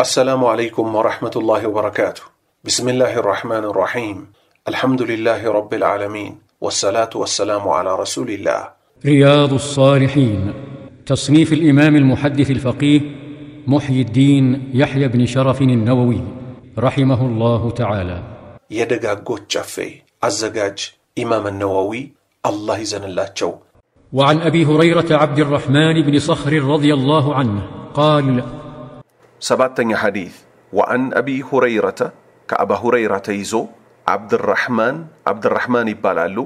السلام عليكم ورحمة الله وبركاته بسم الله الرحمن الرحيم الحمد لله رب العالمين والصلاة والسلام على رسول الله رياض الصالحين تصنيف الإمام المحدث الفقيه محيي الدين يحيى بن شرف النووي رحمه الله تعالى يدقى قوت شفي الزجاج إمام النووي الله يزن الله شو وعن أبي هريرة عبد الرحمن بن صخر رضي الله عنه قال ሰባተኛ ሐዲት ወአን አቢ ሁረይረተ ከአባ ሁረይራ ተይዞ አብድራሕማን አብድራሕማን ይባላሉ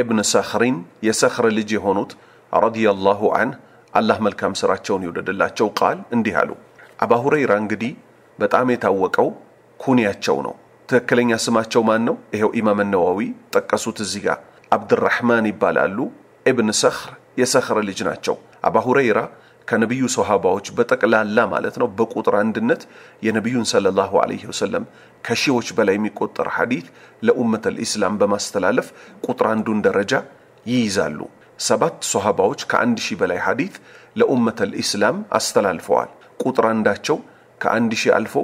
ኢብን ሰኽሪን የሰኽር ልጅ የሆኑት ረዲየላሁ አንህ አላህ መልካም ስራቸውን ይውደድላቸው ቃል እንዲህ አሉ። አባ ሁረይራ እንግዲህ በጣም የታወቀው ኩንያቸው ነው። ትክክለኛ ስማቸው ማን ነው? ይኸው ኢማም ነዋዊ ጠቀሱት እዚህ ጋር። አብድራሕማን ይባላሉ ኢብን ሰኽር የሰኽር ልጅ ናቸው። አባ ሁረይራ ከነቢዩ ሶሃባዎች በጠቅላላ ማለት ነው በቁጥር አንድነት የነቢዩን ሰለላሁ ዐለይሂ ወሰለም ከሺዎች በላይ የሚቆጠር ሐዲት ለኡመተል ኢስላም በማስተላለፍ ቁጥር አንዱን ደረጃ ይይዛሉ። ሰባት ሶሃባዎች ከአንድ ሺህ በላይ ሐዲት ለኡመተል ኢስላም አስተላልፈዋል። ቁጥር አንዳቸው ከአንድ ሺህ አልፎ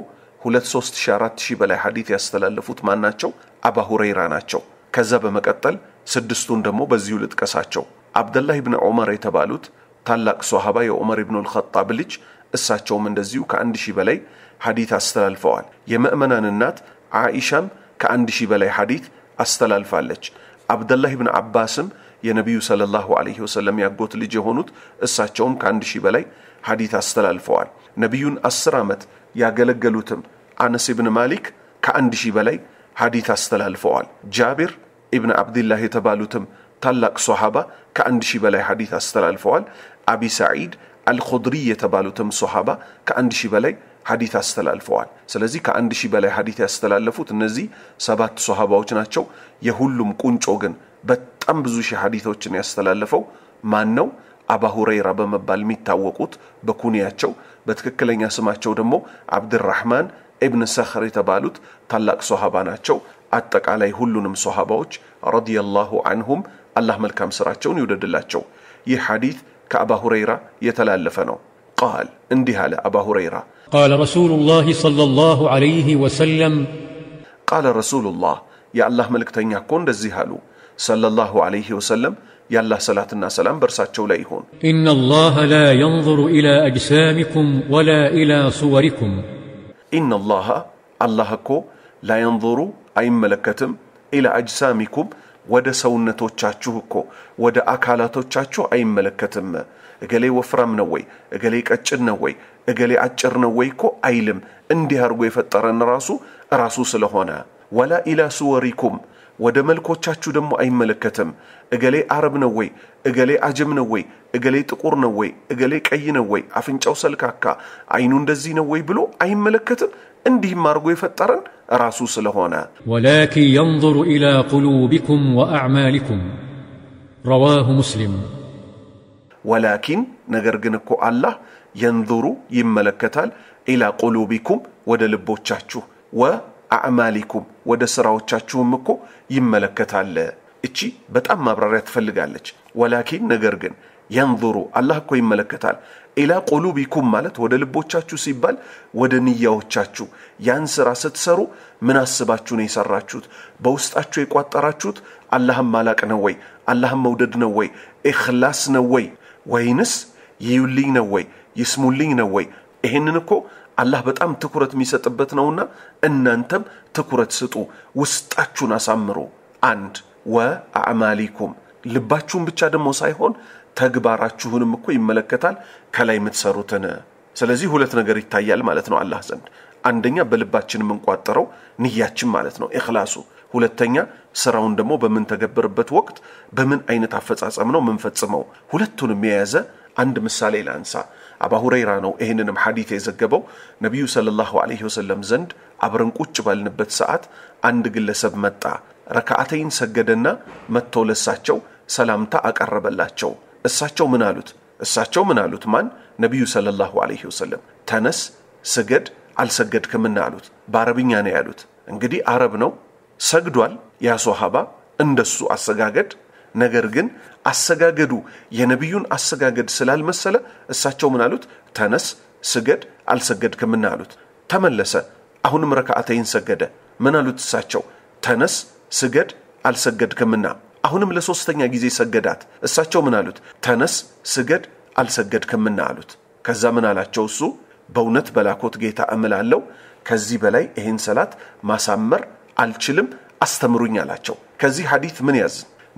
ሁለት ሶስት ሺህ አራት ሺህ በላይ ሐዲት ያስተላለፉት ማን ናቸው? አባ ሁረይራ ናቸው። ከዛ በመቀጠል ስድስቱን ደግሞ በዚሁ ልጥቀሳቸው። አብደላህ ብን ዑመር የተባሉት ታላቅ ሶሃባ የዑመር ኢብኑ አልኸጣብ ልጅ፣ እሳቸውም እንደዚሁ ከአንድ ሺህ በላይ ሐዲት አስተላልፈዋል። የምእመናን እናት ዓኢሻም ከአንድ ሺህ በላይ ሐዲት አስተላልፋለች። አብደላህ ብን አባስም የነቢዩ ሰለላሁ ዐለይሂ ወሰለም ያጎት ልጅ የሆኑት እሳቸውም ከአንድ ሺህ በላይ ሐዲት አስተላልፈዋል። ነቢዩን አስር ዓመት ያገለገሉትም አነስ ብን ማሊክ ከአንድ ሺህ በላይ ሐዲት አስተላልፈዋል። ጃቢር ኢብን አብድላህ የተባሉትም ታላቅ ሶሓባ ከአንድ ሺህ በላይ ሐዲት አስተላልፈዋል። አቢ ሳዒድ አልኹድሪ የተባሉትም ሶሓባ ከአንድ ሺህ በላይ ሐዲት አስተላልፈዋል። ስለዚህ ከአንድ ሺህ በላይ ሐዲት ያስተላለፉት እነዚህ ሰባት ሶሓባዎች ናቸው። የሁሉም ቁንጮ ግን በጣም ብዙ ሺህ ሐዲቶችን ያስተላለፈው ማን ነው? አባ ሁረይራ በመባል የሚታወቁት በኩንያቸው በትክክለኛ ስማቸው ደግሞ አብድራህማን ኢብን ሰኽር የተባሉት ታላቅ ሶሃባ ናቸው። አጠቃላይ ሁሉንም ሶሃባዎች ረዲየላሁ አንሁም አላህ መልካም ስራቸውን ይውደድላቸው። ይህ ሐዲት ከአባ ሁረይራ የተላለፈ ነው። قال اندها لأبا هريرة قال رسول الله صلى الله عليه وسلم قال رسول الله يا الله ملك تنيا كون دزيهالو صلى الله عليه وسلم يا الله صلاة سلام برسات شوليهون إن الله لا ينظر إلى أجسامكم ولا إلى صوركم إن الله الله كو لا ينظر أي ملكتم إلى أجسامكم ወደ ሰውነቶቻችሁ እኮ ወደ አካላቶቻችሁ አይመለከትም። እገሌ ወፍራም ነው ወይ፣ እገሌ ቀጭን ነው ወይ፣ እገሌ አጭር ነው ወይ እኮ አይልም። እንዲህ አድርጎ የፈጠረን ራሱ ራሱ ስለሆነ ወላ ኢላ ስወሪኩም ወደ መልኮቻችሁ ደግሞ አይመለከትም። እገሌ አረብ ነው ወይ፣ እገሌ አጀም ነው ወይ፣ እገሌ ጥቁር ነው ወይ፣ እገሌ ቀይ ነው ወይ፣ አፍንጫው ሰልካካ፣ አይኑ እንደዚህ ነው ወይ ብሎ አይመለከትም። እንዲህም አድርጎ የፈጠረን راسوس لهونا ولكن ينظر إلى قلوبكم وأعمالكم رواه مسلم ولكن نقرقنكو الله ينظر يملكتال إلى قلوبكم ودلبو تشاتشو وأعمالكم ودسراو تشاتشو مكو يملكتال إتشي بتأم ما برارات فلقالج ولكن نقرقن የንظሩ አላህ እኮ ይመለከታል። ኢላ ቁሉቢኩም ማለት ወደ ልቦቻችሁ ሲባል ወደ ንያዎቻችሁ ያን ስራ ስትሰሩ ምን አስባችሁ ነው የሰራችሁት? በውስጣችሁ የቋጠራችሁት አላህም ማላቅ ነው ወይ? አላህም መውደድ ነው ወይ? ኢኽላስ ነው ወይ? ወይንስ ይዩልኝ ነው ወይ? ይስሙልኝ ነው ወይ? ይህንን እኮ አላህ በጣም ትኩረት የሚሰጥበት ነውና እናንተም ትኩረት ስጡ፣ ውስጣችሁን አሳምሩ። አንድ ወአዕማሊኩም ልባችሁን ብቻ ደግሞ ሳይሆን ተግባራችሁንም እኮ ይመለከታል ከላይ የምትሰሩትን። ስለዚህ ሁለት ነገር ይታያል ማለት ነው አላህ ዘንድ። አንደኛ በልባችን የምንቋጠረው ንያችን ማለት ነው ኢኽላሱ። ሁለተኛ ስራውን ደግሞ በምንተገብርበት ወቅት በምን አይነት አፈጻጸም ነው የምንፈጽመው ሁለቱንም የያዘ አንድ ምሳሌ ላንሳ። አባ ሁረይራ ነው ይህንንም ሐዲት የዘገበው። ነቢዩ ሰለላሁ ዐለይሂ ወሰለም ዘንድ አብረን ቁጭ ባልንበት ሰዓት አንድ ግለሰብ መጣ። ረካዓተይን ሰገደና መጥቶ ለሳቸው ሰላምታ አቀረበላቸው። እሳቸው ምን አሉት? እሳቸው ምን አሉት? ማን ነቢዩ ሰለላሁ ዐለይሂ ወሰለም። ተነስ ስገድ፣ አልሰገድክምና አሉት። በአረብኛ ነው ያሉት። እንግዲህ አረብ ነው ሰግዷል። ያ ሶሃባ እንደሱ አሰጋገድ ነገር ግን አሰጋገዱ የነቢዩን አሰጋገድ ስላልመሰለ እሳቸው ምን አሉት? ተነስ ስገድ፣ አልሰገድክምና አሉት። ተመለሰ፣ አሁንም ረካዓተይን ሰገደ። ምን አሉት እሳቸው? ተነስ ስገድ፣ አልሰገድክምና አሁንም ለሶስተኛ ጊዜ ሰገዳት። እሳቸው ምን አሉት? ተነስ ስገድ፣ አልሰገድክምና አሉት። ከዛ ምን አላቸው እሱ በእውነት በላኮት ጌታ እምላለሁ ከዚህ በላይ ይህን ሰላት ማሳመር አልችልም፣ አስተምሩኝ አላቸው። ከዚህ ሐዲት ምን ያዝ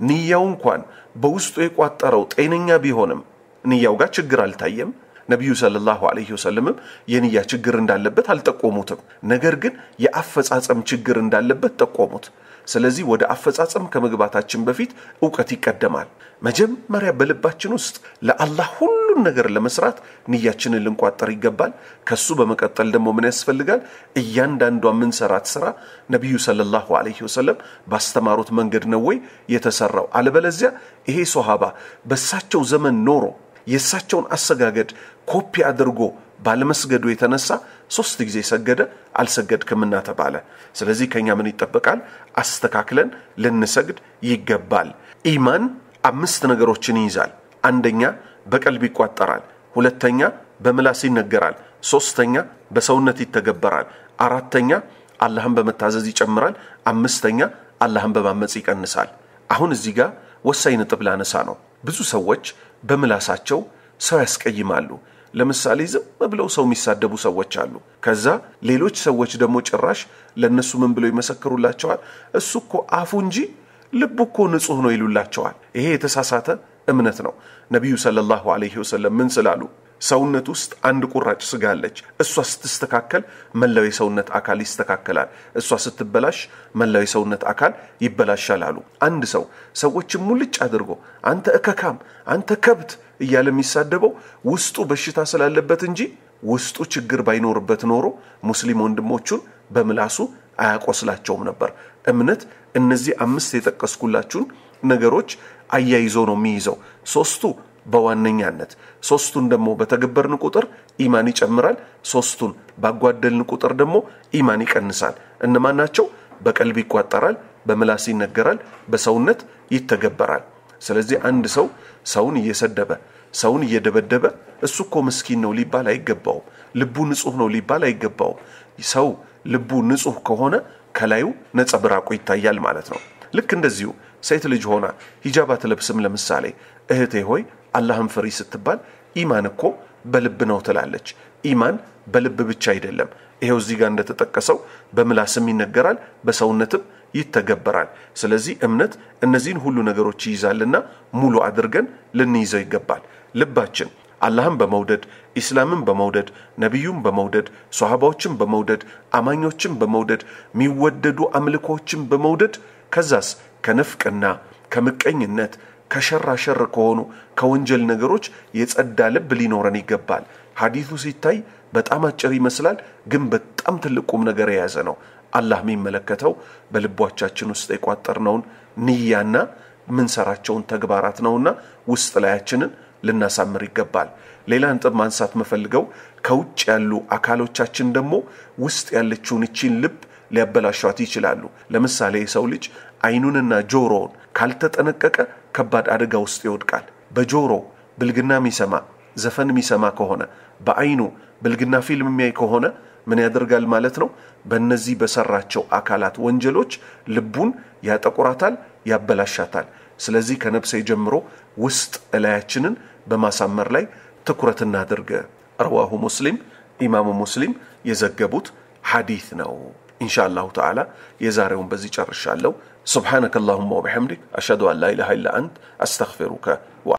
ንያው እንኳን በውስጡ የቋጠረው ጤነኛ ቢሆንም ንያው ጋር ችግር አልታየም። ነቢዩ ሰለላሁ ዐለይሂ ወሰለምም የንያ ችግር እንዳለበት አልጠቆሙትም። ነገር ግን የአፈጻጸም ችግር እንዳለበት ጠቆሙት። ስለዚህ ወደ አፈጻጸም ከመግባታችን በፊት እውቀት ይቀደማል። መጀመሪያ በልባችን ውስጥ ለአላህ ሁሉን ነገር ለመስራት ንያችንን ልንቋጠር ይገባል። ከሱ በመቀጠል ደግሞ ምን ያስፈልጋል? እያንዳንዷ የምንሰራት ስራ ነቢዩ ሰለላሁ ዐለይሂ ወሰለም ባስተማሩት መንገድ ነው ወይ የተሰራው? አለበለዚያ ይሄ ሶሃባ በሳቸው ዘመን ኖሮ የእሳቸውን አሰጋገድ ኮፒ አድርጎ ባለመስገዱ የተነሳ ሶስት ጊዜ ሰገደ፣ አልሰገድክምና ተባለ። ስለዚህ ከኛ ምን ይጠበቃል? አስተካክለን ልንሰግድ ይገባል። ኢማን አምስት ነገሮችን ይይዛል። አንደኛ በቀልብ ይቋጠራል። ሁለተኛ በምላስ ይነገራል። ሶስተኛ በሰውነት ይተገበራል። አራተኛ አላህን በመታዘዝ ይጨምራል። አምስተኛ አላህን በማመፅ ይቀንሳል። አሁን እዚህ ጋር ወሳኝ ነጥብ ላነሳ ነው። ብዙ ሰዎች በምላሳቸው ሰው ያስቀይማሉ። ለምሳሌ ዝም ብለው ሰው የሚሳደቡ ሰዎች አሉ። ከዛ ሌሎች ሰዎች ደግሞ ጭራሽ ለእነሱ ምን ብለው ይመሰክሩላቸዋል? እሱ እኮ አፉ እንጂ ልቡ እኮ ንጹህ ነው ይሉላቸዋል። ይሄ የተሳሳተ እምነት ነው። ነቢዩ ሰለላሁ ዐለይሂ ወሰለም ምን ስላሉ ሰውነት ውስጥ አንድ ቁራጭ ስጋ አለች። እሷ ስትስተካከል መላው የሰውነት አካል ይስተካከላል። እሷ ስትበላሽ መላው የሰውነት አካል ይበላሻል አሉ። አንድ ሰው ሰዎችን ሙልጭ አድርጎ አንተ እከካም፣ አንተ ከብት እያለ የሚሳደበው ውስጡ በሽታ ስላለበት እንጂ ውስጡ ችግር ባይኖርበት ኖሮ ሙስሊም ወንድሞቹን በምላሱ አያቆስላቸውም ነበር። እምነት እነዚህ አምስት የጠቀስኩላችሁን ነገሮች አያይዞ ነው የሚይዘው። ሶስቱ በዋነኛነት ሶስቱን ደግሞ በተገበርን ቁጥር ኢማን ይጨምራል። ሶስቱን ባጓደልን ቁጥር ደግሞ ኢማን ይቀንሳል። እነማን ናቸው? በቀልብ ይቋጠራል፣ በምላስ ይነገራል፣ በሰውነት ይተገበራል። ስለዚህ አንድ ሰው ሰውን እየሰደበ ሰውን እየደበደበ እሱ እኮ ምስኪን ነው ሊባል አይገባውም። ልቡ ንጹህ ነው ሊባል አይገባውም። ሰው ልቡ ንጹህ ከሆነ ከላዩ ነጸብራቁ ይታያል ማለት ነው። ልክ እንደዚሁ ሴት ልጅ ሆና ሂጃብ አትለብስም። ለምሳሌ እህቴ ሆይ አላህን ፍሪ ስትባል ኢማን እኮ በልብ ነው ትላለች። ኢማን በልብ ብቻ አይደለም። ይሄው እዚህ ጋር እንደተጠቀሰው በምላስም ይነገራል፣ በሰውነትም ይተገበራል። ስለዚህ እምነት እነዚህን ሁሉ ነገሮች ይይዛልና ሙሉ አድርገን ልንይዘው ይገባል። ልባችን አላህን በመውደድ ኢስላምን በመውደድ ነቢዩን በመውደድ ሶሃባዎችን በመውደድ አማኞችን በመውደድ የሚወደዱ አምልኮዎችን በመውደድ ከዛስ ከንፍቅና ከምቀኝነት ከሸራሸር ከሆኑ ከወንጀል ነገሮች የጸዳ ልብ ሊኖረን ይገባል። ሀዲቱ ሲታይ በጣም አጭር ይመስላል፣ ግን በጣም ትልቅ ቁም ነገር የያዘ ነው። አላህ የሚመለከተው በልቦቻችን ውስጥ የቋጠርነውን ንያና ምንሰራቸውን ተግባራት ነውና ውስጥ ላያችንን ልናሳምር ይገባል። ሌላ ንጥብ ማንሳት መፈልገው ከውጭ ያሉ አካሎቻችን ደግሞ ውስጥ ያለችውን እቺን ልብ ሊያበላሿት ይችላሉ። ለምሳሌ የሰው ልጅ አይኑንና ጆሮውን ካልተጠነቀቀ ከባድ አደጋ ውስጥ ይወድቃል። በጆሮ ብልግና የሚሰማ ዘፈን የሚሰማ ከሆነ በአይኑ ብልግና ፊልም የሚያይ ከሆነ ምን ያደርጋል ማለት ነው? በእነዚህ በሰራቸው አካላት ወንጀሎች ልቡን ያጠቁራታል፣ ያበላሻታል። ስለዚህ ከነፍሴ ጀምሮ ውስጥ እላያችንን በማሳመር ላይ ትኩረት እናድርግ። ረዋሁ ሙስሊም ኢማሙ ሙስሊም የዘገቡት ሐዲት ነው። ኢንሻ አላሁ ተዓላ የዛሬውን በዚህ ጨርሻለሁ። سبحانك اللهم وبحمدك أشهد أن لا إله إلا أنت أستغفرك